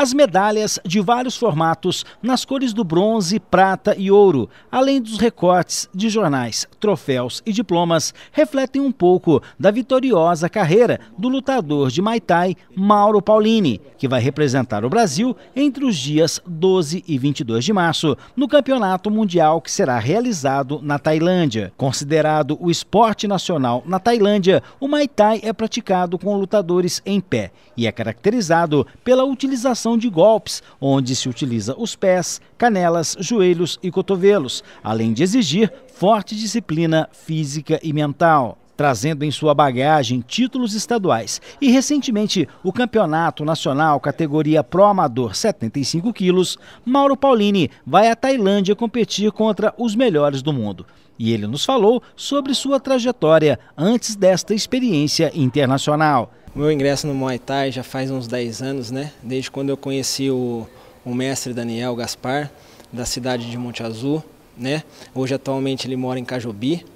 as medalhas de vários formatos nas cores do bronze, prata e ouro, além dos recortes de jornais, troféus e diplomas, refletem um pouco da vitoriosa carreira do lutador de Maitai, Mauro Paulini, que vai representar o Brasil entre os dias 12 e 22 de março, no Campeonato Mundial que será realizado na Tailândia. Considerado o esporte nacional na Tailândia, o Maitai é praticado com lutadores em pé e é caracterizado pela utilização de golpes, onde se utiliza os pés, canelas, joelhos e cotovelos, além de exigir forte disciplina física e mental trazendo em sua bagagem títulos estaduais e, recentemente, o Campeonato Nacional categoria Pro Amador 75 quilos, Mauro Paulini vai à Tailândia competir contra os melhores do mundo. E ele nos falou sobre sua trajetória antes desta experiência internacional. O meu ingresso no Muay Thai já faz uns 10 anos, né? Desde quando eu conheci o, o mestre Daniel Gaspar, da cidade de Monte Azul, né? Hoje atualmente ele mora em Cajobi,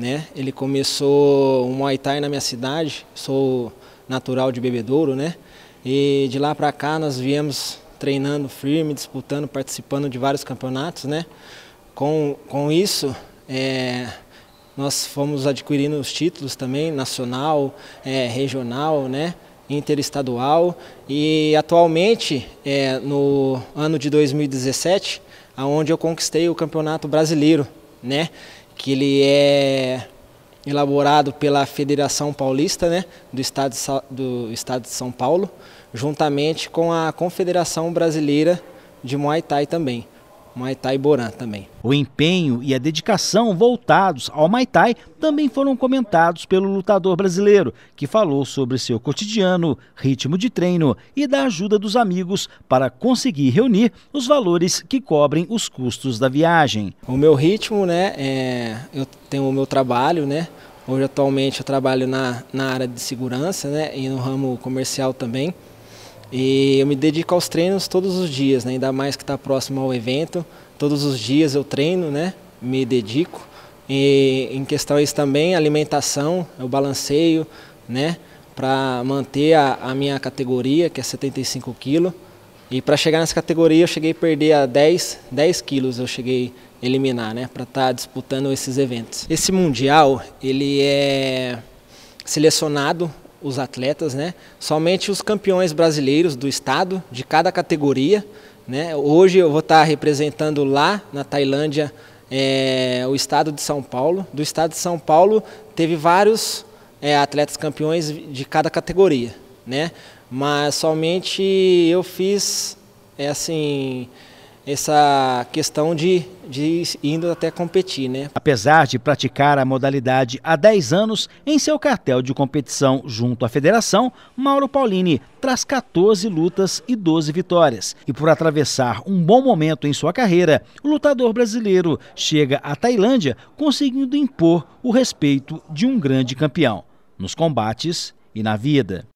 né? Ele começou o Muay Thai na minha cidade, sou natural de Bebedouro, né? E de lá para cá nós viemos treinando firme, disputando, participando de vários campeonatos, né? Com, com isso, é, nós fomos adquirindo os títulos também, nacional, é, regional, né? interestadual e atualmente é, no ano de 2017 aonde eu conquistei o campeonato brasileiro né que ele é elaborado pela Federação Paulista né, do, estado do Estado de São Paulo, juntamente com a Confederação Brasileira de Muay Thai também. Maitai Borã Boran também. O empenho e a dedicação voltados ao Maitai também foram comentados pelo lutador brasileiro, que falou sobre seu cotidiano, ritmo de treino e da ajuda dos amigos para conseguir reunir os valores que cobrem os custos da viagem. O meu ritmo, né, é, eu tenho o meu trabalho, né, hoje atualmente eu trabalho na, na área de segurança, né, e no ramo comercial também, e eu me dedico aos treinos todos os dias, né? ainda mais que está próximo ao evento. Todos os dias eu treino, né? me dedico. E em questão a isso também, alimentação, eu balanceio né? para manter a, a, minha categoria, que é 75 quilos. E para chegar nessa categoria eu cheguei a perder a 10, 10 quilos, eu cheguei a eliminar, né? Para estar tá disputando esses eventos. Esse Mundial, ele é selecionado os atletas, né? Somente os campeões brasileiros do estado, de cada categoria. Né? Hoje eu vou estar representando lá na Tailândia é, o estado de São Paulo. Do estado de São Paulo teve vários é, atletas campeões de cada categoria, né? Mas somente eu fiz, é assim, essa questão de, de indo até competir. Né? Apesar de praticar a modalidade há 10 anos, em seu cartel de competição junto à federação, Mauro Paulini traz 14 lutas e 12 vitórias. E por atravessar um bom momento em sua carreira, o lutador brasileiro chega à Tailândia conseguindo impor o respeito de um grande campeão, nos combates e na vida.